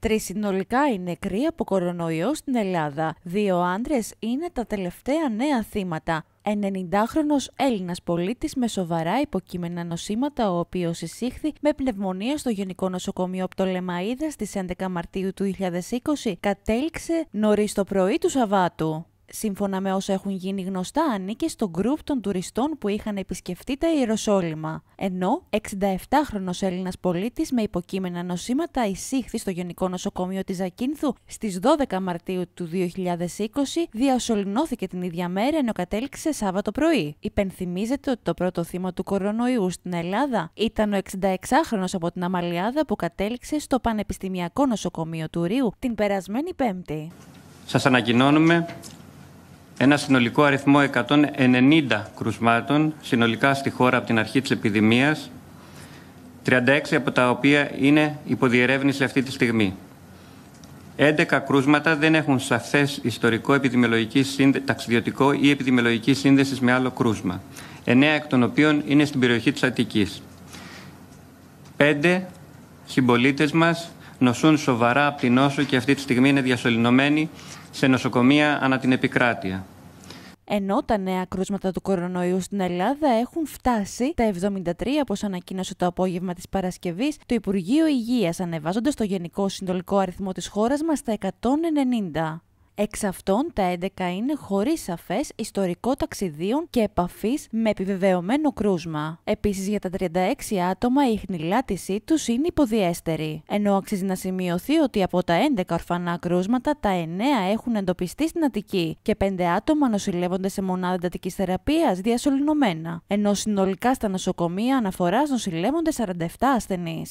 Τρεις συνολικά οι νεκροί από κορονοϊό στην Ελλάδα. Δύο άντρες είναι τα τελευταία νέα θύματα. 90χρονος Έλληνας πολίτης με σοβαρά υποκείμενα νοσήματα, ο οποίος εισήχθη με πνευμονία στο Γενικό Νοσοκομείο Πτωλεμαίδας στις 11 Μαρτίου του 2020, κατέληξε νωρίς το πρωί του Σαββάτου σύμφωνα με όσα έχουν γίνει γνωστά, ανήκε στο γκρουπ των τουριστών που είχαν επισκεφτεί τα Ιεροσόλυμα. Ενώ 67χρονο Έλληνας πολίτης με υποκείμενα νοσήματα εισήχθη στο Γενικό Νοσοκομείο της Ζακίνθου στι 12 Μαρτίου του 2020, διασωληνώθηκε την ίδια μέρα ενώ κατέληξε Σάββατο πρωί. Υπενθυμίζεται ότι το πρώτο θύμα του κορονοϊού στην Ελλάδα ήταν ο 66χρονο από την Αμαλιάδα που κατέληξε στο Πανεπιστημιακό Νοσοκομείο του Ρίου την περασμένη Πέμπτη. Σας ανακοινώνουμε ένα συνολικό αριθμό 190 κρουσμάτων συνολικά στη χώρα από την αρχή της επιδημίας, 36 από τα οποία είναι υποδιερεύνηση αυτή τη στιγμή. 11 κρούσματα δεν έχουν σαφές ιστορικό επιδημιολογική ταξιδιωτικό ή επιδημιολογική σύνδεση με άλλο κρούσμα. 9 εκ των οποίων είναι στην περιοχή της Αττικής. 5 συμπολίτες μας νοσούν σοβαρά από την νόσο και αυτή τη στιγμή είναι διασωληνωμένοι σε νοσοκομεία ανά την επικράτεια. Ενώ τα νέα κρούσματα του κορονοϊού στην Ελλάδα έχουν φτάσει τα 73, όπως ανακοίνωσε το απόγευμα της Παρασκευής το Υπουργείο Υγείας, ανεβάζοντας το γενικό συντολικό αριθμό της χώρας μας στα 190. Εξ αυτών τα 11 είναι χωρίς σαφές ιστορικό ταξιδίων και επαφής με επιβεβαιωμένο κρούσμα. Επίσης για τα 36 άτομα η χνηλάτισή τους είναι υποδιέστερη. Ενώ αξίζει να σημειωθεί ότι από τα 11 ορφανά κρούσματα τα 9 έχουν εντοπιστεί στην Αττική και 5 άτομα νοσηλεύονται σε μονάδα εντατικής θεραπείας διασωληνωμένα. Ενώ συνολικά στα νοσοκομεία αναφοράς νοσηλεύονται 47 ασθενεί.